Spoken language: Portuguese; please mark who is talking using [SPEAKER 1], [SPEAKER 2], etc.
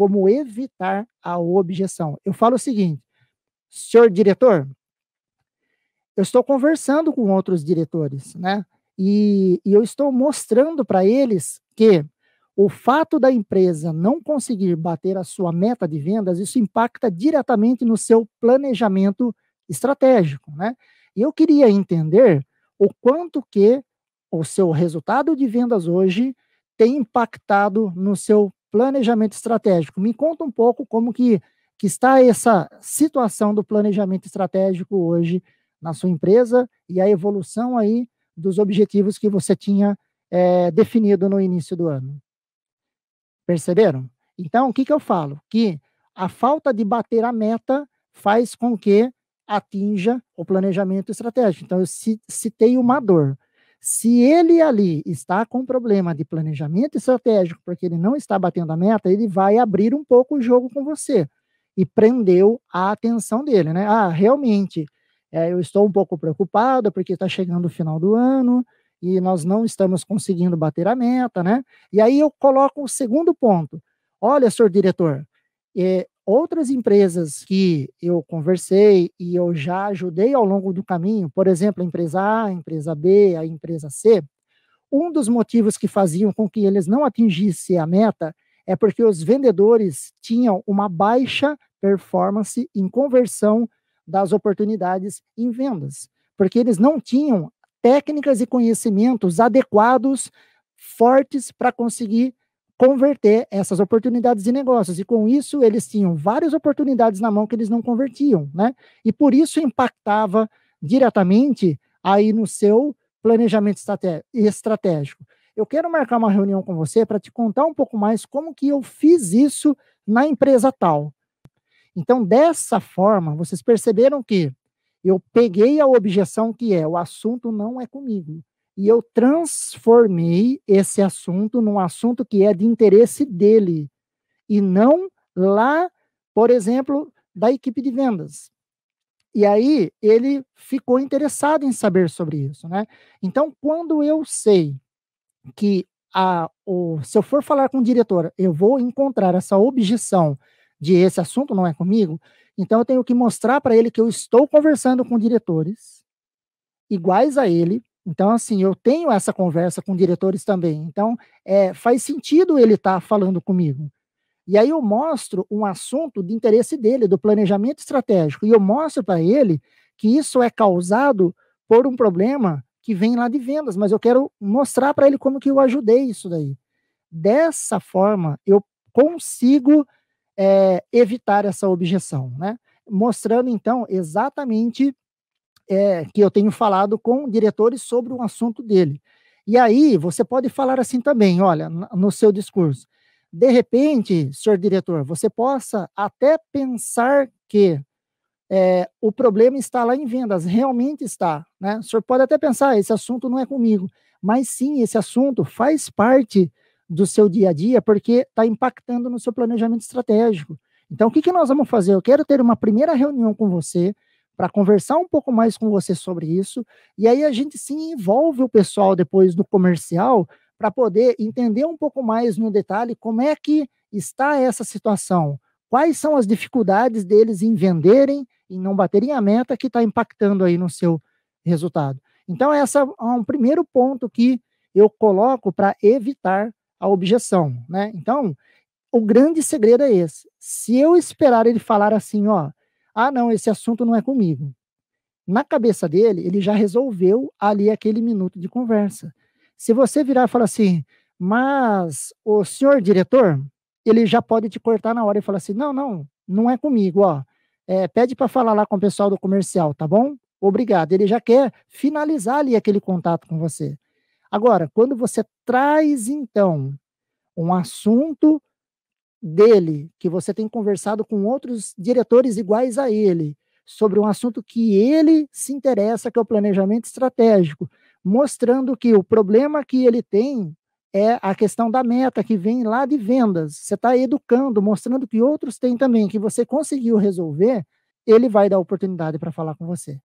[SPEAKER 1] como evitar a objeção. Eu falo o seguinte, senhor diretor, eu estou conversando com outros diretores, né? E, e eu estou mostrando para eles que o fato da empresa não conseguir bater a sua meta de vendas, isso impacta diretamente no seu planejamento estratégico, né? E eu queria entender o quanto que o seu resultado de vendas hoje tem impactado no seu planejamento estratégico. Me conta um pouco como que, que está essa situação do planejamento estratégico hoje na sua empresa e a evolução aí dos objetivos que você tinha é, definido no início do ano. Perceberam? Então, o que, que eu falo? Que a falta de bater a meta faz com que atinja o planejamento estratégico. Então, eu citei uma dor. Se ele ali está com problema de planejamento estratégico, porque ele não está batendo a meta, ele vai abrir um pouco o jogo com você e prendeu a atenção dele, né? Ah, realmente, é, eu estou um pouco preocupado porque está chegando o final do ano e nós não estamos conseguindo bater a meta, né? E aí eu coloco o segundo ponto. Olha, senhor diretor, é, Outras empresas que eu conversei e eu já ajudei ao longo do caminho, por exemplo, a empresa A, a empresa B, a empresa C, um dos motivos que faziam com que eles não atingissem a meta é porque os vendedores tinham uma baixa performance em conversão das oportunidades em vendas, porque eles não tinham técnicas e conhecimentos adequados, fortes para conseguir converter essas oportunidades de negócios. E com isso, eles tinham várias oportunidades na mão que eles não convertiam, né? E por isso impactava diretamente aí no seu planejamento estratégico. Eu quero marcar uma reunião com você para te contar um pouco mais como que eu fiz isso na empresa tal. Então, dessa forma, vocês perceberam que eu peguei a objeção que é o assunto não é comigo e eu transformei esse assunto num assunto que é de interesse dele e não lá, por exemplo, da equipe de vendas. E aí ele ficou interessado em saber sobre isso, né? Então, quando eu sei que a, o, se eu for falar com o diretor, eu vou encontrar essa objeção de esse assunto não é comigo, então eu tenho que mostrar para ele que eu estou conversando com diretores iguais a ele, então, assim, eu tenho essa conversa com diretores também. Então, é, faz sentido ele estar tá falando comigo. E aí eu mostro um assunto de interesse dele, do planejamento estratégico, e eu mostro para ele que isso é causado por um problema que vem lá de vendas, mas eu quero mostrar para ele como que eu ajudei isso daí. Dessa forma, eu consigo é, evitar essa objeção, né? Mostrando, então, exatamente é, que eu tenho falado com diretores sobre o assunto dele. E aí você pode falar assim também, olha, no seu discurso. De repente, senhor diretor, você possa até pensar que é, o problema está lá em vendas, realmente está. Né? O senhor pode até pensar, esse assunto não é comigo, mas sim, esse assunto faz parte do seu dia a dia, porque está impactando no seu planejamento estratégico. Então, o que, que nós vamos fazer? Eu quero ter uma primeira reunião com você, para conversar um pouco mais com você sobre isso. E aí a gente se envolve o pessoal depois do comercial para poder entender um pouco mais no detalhe como é que está essa situação, quais são as dificuldades deles em venderem, e não baterem a meta que está impactando aí no seu resultado. Então, essa é um primeiro ponto que eu coloco para evitar a objeção, né? Então, o grande segredo é esse. Se eu esperar ele falar assim, ó, ah, não, esse assunto não é comigo. Na cabeça dele, ele já resolveu ali aquele minuto de conversa. Se você virar e falar assim, mas o senhor diretor, ele já pode te cortar na hora e falar assim: não, não, não é comigo, ó. É, pede para falar lá com o pessoal do comercial, tá bom? Obrigado. Ele já quer finalizar ali aquele contato com você. Agora, quando você traz, então, um assunto dele, que você tem conversado com outros diretores iguais a ele, sobre um assunto que ele se interessa, que é o planejamento estratégico, mostrando que o problema que ele tem é a questão da meta que vem lá de vendas. Você está educando, mostrando que outros têm também, que você conseguiu resolver, ele vai dar oportunidade para falar com você.